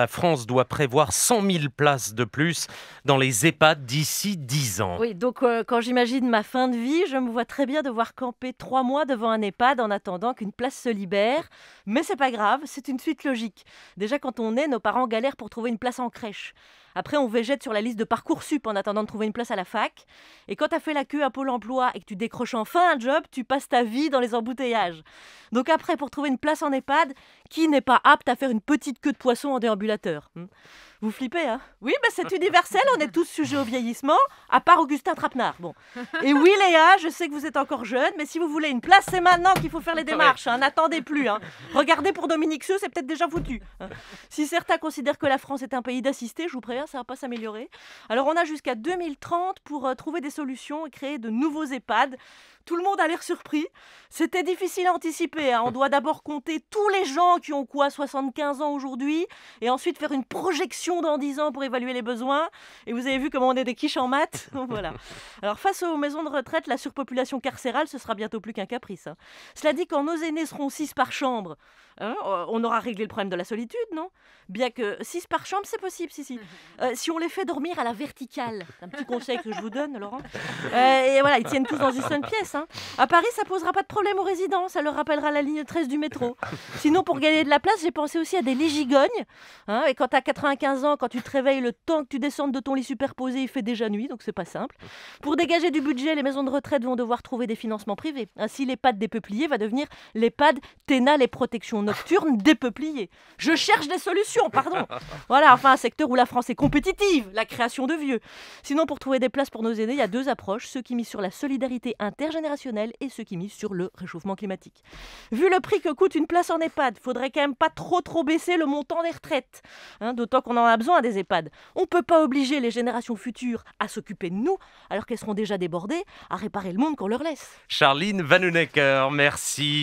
La France doit prévoir 100 000 places de plus dans les EHPAD d'ici 10 ans. Oui, donc euh, quand j'imagine ma fin de vie, je me vois très bien devoir camper trois mois devant un EHPAD en attendant qu'une place se libère. Mais c'est pas grave, c'est une suite logique. Déjà quand on est, nos parents galèrent pour trouver une place en crèche. Après, on végète sur la liste de Parcoursup en attendant de trouver une place à la fac. Et quand t'as fait la queue à Pôle emploi et que tu décroches enfin un job, tu passes ta vie dans les embouteillages. Donc après, pour trouver une place en EHPAD, qui n'est pas apte à faire une petite queue de poisson en déambulant déambulateur. Hein. Vous flippez, hein Oui, c'est universel, on est tous sujets au vieillissement, à part Augustin Trapenard. Bon. Et oui, Léa, je sais que vous êtes encore jeune, mais si vous voulez une place, c'est maintenant qu'il faut faire les démarches. Hein, n'attendez plus. Hein. Regardez pour Dominique Seux, c'est peut-être déjà foutu. Hein. Si certains considèrent que la France est un pays d'assistés, je vous préviens, ça va pas s'améliorer. Alors, on a jusqu'à 2030 pour euh, trouver des solutions et créer de nouveaux EHPAD. Tout le monde a l'air surpris. C'était difficile à anticiper. On doit d'abord compter tous les gens qui ont quoi 75 ans aujourd'hui et ensuite faire une projection dans 10 ans pour évaluer les besoins. Et vous avez vu comment on est des quiches en maths. voilà. Alors, face aux maisons de retraite, la surpopulation carcérale, ce sera bientôt plus qu'un caprice. Hein. Cela dit, quand nos aînés seront 6 par chambre, hein, on aura réglé le problème de la solitude, non Bien que 6 par chambre, c'est possible, si, si. Euh, si on les fait dormir à la verticale, un petit conseil que je vous donne, Laurent. Euh, et voilà, ils tiennent tous dans une seule pièce. Hein. À Paris, ça posera pas de problème aux résidents, ça leur rappellera la ligne 13 du métro. Sinon, pour gagner de la place, j'ai pensé aussi à des légigognes. et quand as 95 15 ans, quand tu te réveilles, le temps que tu descendes de ton lit superposé, il fait déjà nuit, donc c'est pas simple. Pour dégager du budget, les maisons de retraite vont devoir trouver des financements privés. Ainsi, l'EHPAD des peupliers va devenir l'EHPAD TENA, les protections nocturnes des peupliers. Je cherche des solutions, pardon. Voilà, enfin, un secteur où la France est compétitive, la création de vieux. Sinon, pour trouver des places pour nos aînés, il y a deux approches, ceux qui misent sur la solidarité intergénérationnelle et ceux qui misent sur le réchauffement climatique. Vu le prix que coûte une place en EHPAD, faudrait quand même pas trop trop baisser le montant des retraites. Hein, d'autant qu'on a a besoin des EHPAD. On ne peut pas obliger les générations futures à s'occuper de nous alors qu'elles seront déjà débordées à réparer le monde qu'on leur laisse. Charline Vanunecker, merci.